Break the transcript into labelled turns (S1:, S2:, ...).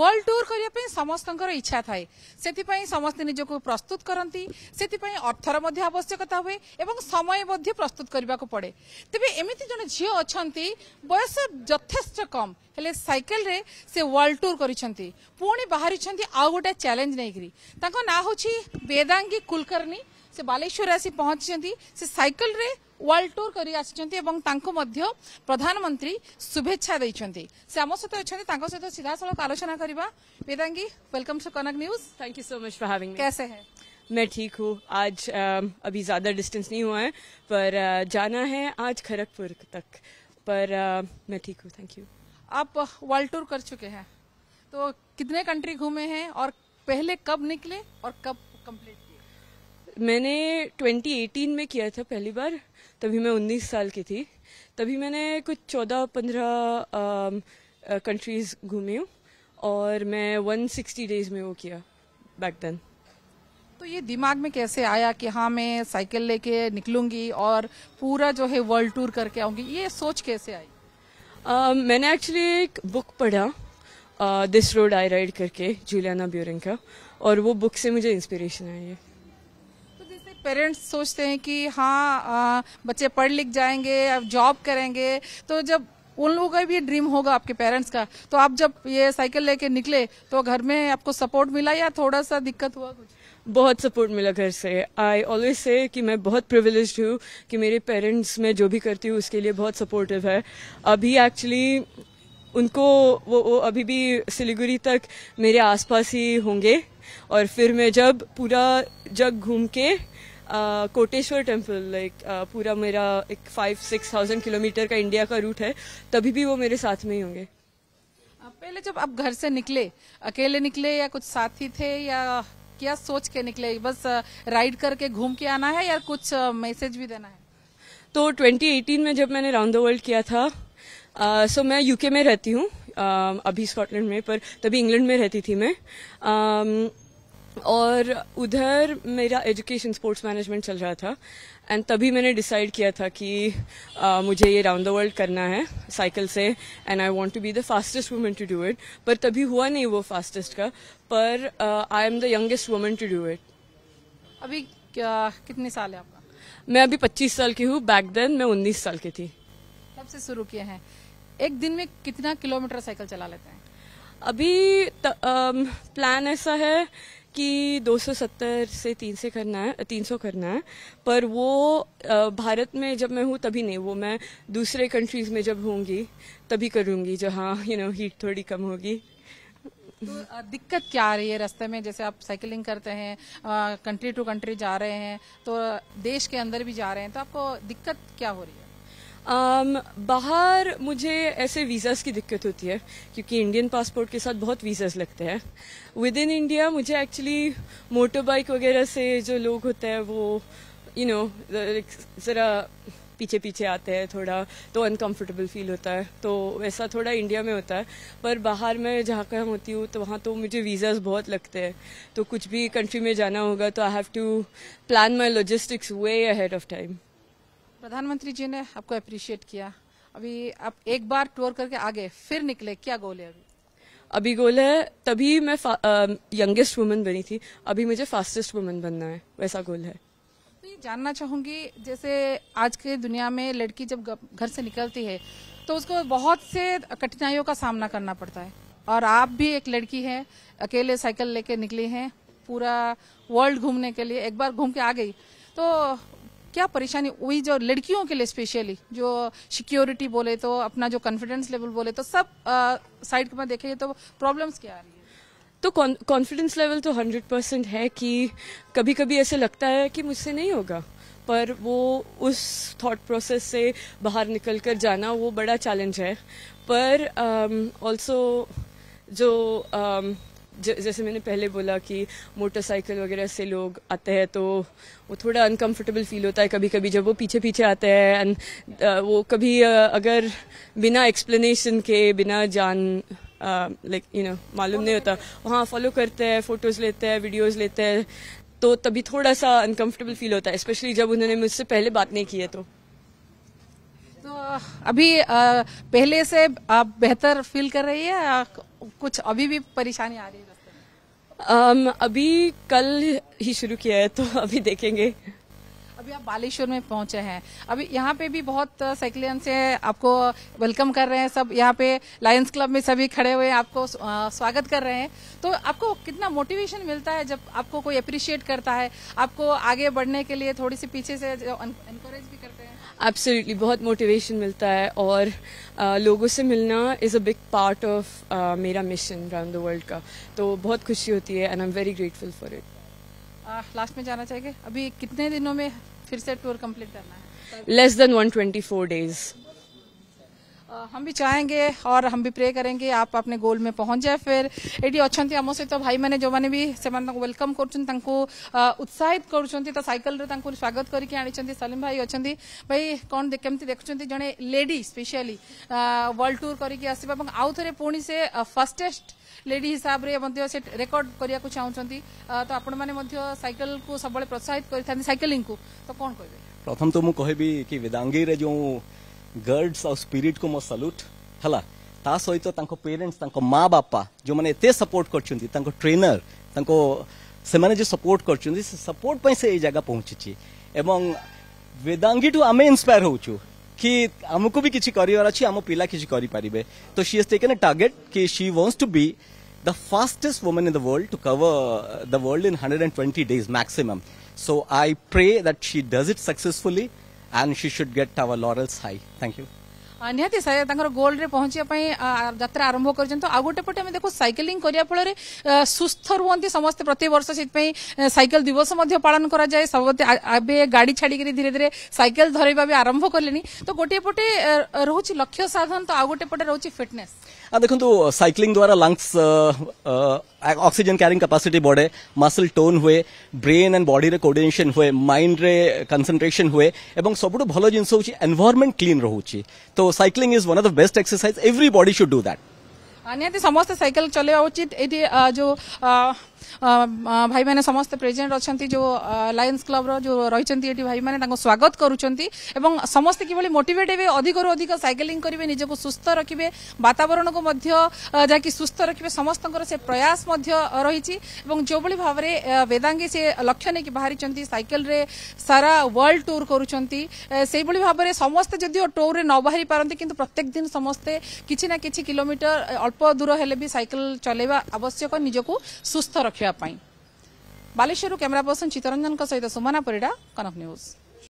S1: world টুর করা সমস্তর ইচ্ছা থাকে সেপাই সমস্তে নিজকে প্রস্তুত করতে সেপাই অর্থর মধ্যে আবশ্যকতা হুয়ে এবং সময় মধ্যে প্রস্তুত করা পড়ে তবে এমিতি জন ঝিও অনেক বয়স যথেষ্ট কম হলে সাইকেলরে সে ওয়ার্ল্ড টুর করেছেন পুঁ বাহারি আউ গোটা চ্যালেঞ্জ নেই তাঁর না হচ্ছে বেদাঙ্গী কুলকর্ণী से बालेश्वर आँची से सैकल वर्ल्ड टूर कर प्रधानमंत्री शुभेच्छा देते से आम सहित अच्छा सहित सीधा साल आलोचना करवा Vedangi welcome to Kanak news thank you so much for having कैसे
S2: है मैं ठीक हूँ आज आ, अभी ज्यादा डिस्टेंस नहीं हुआ है पर जाना है आज खरगपुर तक पर आ, मैं ठीक हूँ थैंक यू
S1: आप वर्ल्ड टूर कर चुके हैं तो कितने कंट्री घूमे हैं और पहले कब निकले और कब कम्प्लीट
S2: मैंने 2018 में किया था पहली बार तभी मैं 19 साल की थी तभी मैंने कुछ 14-15 कंट्रीज घूमी हूँ और मैं 160 डेज में वो किया बैक देन तो ये दिमाग में कैसे
S1: आया कि हाँ मैं साइकिल लेके निकलूंगी और पूरा जो है वर्ल्ड टूर करके आऊंगी ये सोच कैसे आई
S2: uh, मैंने एक्चुअली एक बुक पढ़ा दिस रोड आई राइड करके जूलियाना ब्यूरिंग का और वो बुक से मुझे इंस्पिरेशन आई है
S1: पेरेंट्स सोचते हैं कि हाँ बच्चे पढ़ लिख जाएंगे अब जॉब करेंगे तो जब उन लोगों का भी ये ड्रीम होगा आपके पेरेंट्स का तो आप जब ये साइकिल लेके निकले तो घर में आपको सपोर्ट मिला या थोड़ा सा दिक्कत हुआ कुछ
S2: बहुत सपोर्ट मिला घर से आई ऑलवेज से कि मैं बहुत प्रिविलेज हूँ कि मेरे पेरेंट्स मैं जो भी करती हूँ उसके लिए बहुत सपोर्टिव है अभी एक्चुअली उनको वो, वो अभी भी सिलीगुड़ी तक मेरे आसपास ही होंगे और फिर मैं जब पूरा जग घूम के कोटेश्वर टेम्पल लाइक पूरा मेरा एक फाइव सिक्स थाउजेंड किलोमीटर का इंडिया का रूट है तभी भी वो मेरे साथ में ही होंगे
S1: पहले जब आप घर से निकले अकेले निकले या कुछ साथी थे या क्या सोच के निकले बस राइड uh, करके घूम के आना है या कुछ मैसेज uh, भी देना है
S2: तो 2018 में जब मैंने राउंड द वर्ल्ड किया था सो uh, मैं यूके में रहती हूँ अभी स्कॉटलैंड में पर तभी इंग्लैंड में रहती थी मैं आ, um, और उधर मेरा एजुकेशन स्पोर्ट्स मैनेजमेंट चल रहा था एंड तभी मैंने डिसाइड किया था कि आ, मुझे ये राउंड द वर्ल्ड करना है साइकिल से and I want to be the fastest women to do it पर तभी हुआ नहीं वो फास्टेस्ट का पर I am the youngest women to do it
S1: अभी क्या कितने साल है आपका
S2: मैं अभी पच्चीस साल की हूँ बैक देन मैं उन्नीस साल की थी
S1: तब से शुरू किया है एक दिन में कितना किलोमीटर साइकिल चला लेते हैं
S2: अभी त, आ, प्लान ऐसा है कि 270 से तीन से करना है 300 करना है पर वो भारत में जब मैं हूँ तभी नहीं वो मैं दूसरे कंट्रीज में जब होंगी तभी करूँगी जहाँ यू नो हीट थोड़ी कम होगी
S1: तो दिक्कत क्या आ रही है रास्ते में जैसे आप साइकिलिंग करते हैं कंट्री टू कंट्री जा रहे हैं तो देश के अंदर भी जा रहे हैं तो आपको दिक्कत क्या हो रही है
S2: Um, बाहर मुझे ऐसे वीज़ाज़ की दिक्कत होती है क्योंकि इंडियन पासपोर्ट के साथ बहुत वीज़ाज़ लगते हैं विद इन इंडिया मुझे एक्चुअली मोटर बाइक वगैरह से जो लोग होते हैं वो यू नो ज़रा पीछे पीछे आते हैं थोड़ा तो अनकंफर्टेबल फील होता है तो वैसा थोड़ा इंडिया में होता है पर बाहर में जहाँ का होती हूँ तो वहाँ तो मुझे वीज़ाज बहुत लगते हैं तो कुछ भी कंट्री में जाना होगा तो I have to plan my logistics way ahead of time
S1: प्रधानमंत्री जी ने आपको अप्रिशिएट किया अभी आप एक बार टूर करके आगे फिर निकले क्या गोल है अभी
S2: अभी गोल है तभी मैं यंगेस्ट वुमेन बनी थी अभी मुझे फास्टेस्ट वुमेन बनना है वैसा गोल है
S1: तो ये जानना चाहूंगी जैसे आज के दुनिया में लड़की जब घर से निकलती है तो उसको बहुत से कठिनाइयों का सामना करना पड़ता है और आप भी एक लड़की है अकेले साइकिल लेके निकली है पूरा वर्ल्ड घूमने के लिए एक बार घूम के आ गई तो क्या परेशानी हुई जो लड़कियों के लिए स्पेशली जो सिक्योरिटी बोले तो अपना जो कॉन्फिडेंस लेवल बोले तो सब साइड में देखेंगे तो प्रॉब्लम्स क्या आ रही है
S2: तो कॉन्फिडेंस लेवल तो हंड्रेड परसेंट है कि कभी कभी ऐसे लगता है कि मुझसे नहीं होगा पर वो उस थॉट प्रोसेस से बाहर निकल कर जाना वो बड़ा चैलेंज है पर ऑल्सो um, जो um, जैसे मैंने पहले बोला कि मोटरसाइकिल वगैरह से लोग आते हैं तो वो थोड़ा अनकंफर्टेबल फील होता है कभी कभी जब वो पीछे पीछे आते हैं एंड वो कभी अगर बिना एक्सप्लेनेशन के बिना जान लाइक यू नो मालूम नहीं होता वहाँ फॉलो करते हैं फोटोज़ लेते हैं वीडियोज़ लेते हैं तो तभी थोड़ा सा अनकंफर्टेबल फील होता है स्पेशली जब उन्होंने मुझसे पहले बात नहीं की है तो
S1: तो अभी आ, पहले से आप बेहतर फील कर रही है कुछ अभी भी परेशानी आ
S2: रही है um, अभी कल ही शुरू किया है तो अभी देखेंगे
S1: अभी आप बालेश्वर में पहुंचे हैं अभी यहाँ पे भी बहुत साइकिलियन uh, से आपको वेलकम कर रहे हैं सब यहाँ पे लायंस क्लब में सभी खड़े हुए आपको uh, स्वागत कर रहे हैं तो आपको कितना मोटिवेशन मिलता है जब आपको कोई अप्रिशिएट करता है आपको आगे बढ़ने के लिए थोड़ी सी पीछे से इंकरेज भी करता
S2: है एब्सोल्युटली बहुत मोटिवेशन मिलता है और लोगों से मिलना is a big part of मेरा मिशन राउंड द वर्ल्ड का तो बहुत खुशी होती है and I am very grateful for
S1: it last में जाना चाहिए अभी कितने दिनों में फिर से टूर कंप्लीट करना
S2: है लेस देन 124 डेज
S1: हम भी चाहेंगे और हम भी प्रे करेंगे आप अपने गोल में पहुंच जाए फिर ये अच्छा आम सहित भाई मैंने जो मैंने भी से वेलकम कर उत्साहित कर सैकल तो स्वागत करके आनी सलीम भाई अच्छा भाई कौन कमी देखुं जड़े लेडी स्पेशली वर्ल्ड टूर करके आस आउ थे पुणी से फास्टेस्ट लेडी हिसाब रे से रेकर्ड करा चाहते तो आपण मैंने सैकल को सब प्रोत्साहित करते सैकेलिंग को तो कौन कह
S3: प्रथम तो मुझे कहबी कि वेदांगी जो गर्ल्स और स्पिरिट को मो सल्यूट है सहित पेरेन्ट्स माँ बापा जो मैंने ये सपोर्ट कर ट्रेनर से मैंने जो सपोर्ट कर सपोर्ट से जगह पहुँची एवं वेदांगी टू आम इन्स्पायर हो कि आमको भी किसी करार अच्छी आम पिला किसी करें तो she has taken a target कि she wants to be the fastest women in the world to cover the world in hundred and twenty days maximum so I pray that she does it successfully and she should get our laurels hi Thank you
S1: ନିହାତି ତାଙ୍କର ଗୋଲ୍ଡରେ ପହଞ୍ଚିବା ପାଇଁ ଯାତ୍ରା ଆରମ୍ଭ କରିଛନ୍ତି ଆଉ ଗୋଟେ ପଟେ ଆମେ ଦେଖୁ ସାଇକେଲିଂ କରିବା ଫଳରେ ସୁସ୍ଥ ରୁହନ୍ତି ସମସ୍ତେ ପ୍ରତିବର୍ଷ ସେଥିପାଇଁ ସାଇକେଲ ଦିବସ ମଧ୍ୟ ପାଳନ କରାଯାଏ ସମସ୍ତେ ଏବେ ଗାଡ଼ି ଛାଡ଼ିକିରି ଧୀରେ ଧୀରେ ସାଇକେଲ ଧରିବା ବି ଆରମ୍ଭ କଲେଣି ତ ଗୋଟିଏ ପଟେ ରହୁଛି ଲକ୍ଷ୍ୟ ସାଧନ ତ ଆଉ ଗୋଟେ ପଟେ ରହୁଛି ଫିଟନେସ୍
S3: ଦେଖନ୍ତୁ ସାଇକେଲିଂ ଦ୍ୱାରା ଲଙ୍ଗସ୍ ऑक्सीजन कैरिंग कैपेसिटी बढ़े मसल टोन हुए ब्रेन एंड बॉडी रे कोऑर्डिनेशन हुए माइंड रे कंसंट्रेशन हुए एवं सबुठ भल जिनस एनवायरमेंट क्लीन रोचे तो cycling is one of the best exercise everybody should do that
S1: নিহতি সমস্ত সাইকেল চলাইবা উচিত এটি ভাইমানে সমস্ত প্রেজেন্ট অনেক যে লায়ন্স ক্লবর যে রয়েছেন এটি ভাই মানে তাঁর স্বাগত করছেন এবং সমস্ত কিভাবে মোটিভেট হবে অধিকর অধিক সাইকেলিং করবে নিজকে সুস্থ রাখবে বাতাবরণ যা কি সুস্থ রাখবে সমস্ত সে প্রয়াস রয়েছে এবং যেভাবে ভাবে বেদাঙ্গি সে লক্ষ্য নিয়ে বাহারি সাইকেলরে সারা ওয়ার্ল্ড টুর করছেন সেইভাবে ভাবে সমস্ত যদিও টুরে ন বাহারি পারতে কিন্তু প্রত্যেক দিন সমস্তে কিছু না কিছু কিলোমিটার অল্প দূর হলে বি সাইকেল চলাইবা আবশ্যক নিজকে সুস্থ রাখ बालेश्वर कैमेरा पर्सन चित्तरंजन सहित सुमना परिडा कनक न्यूज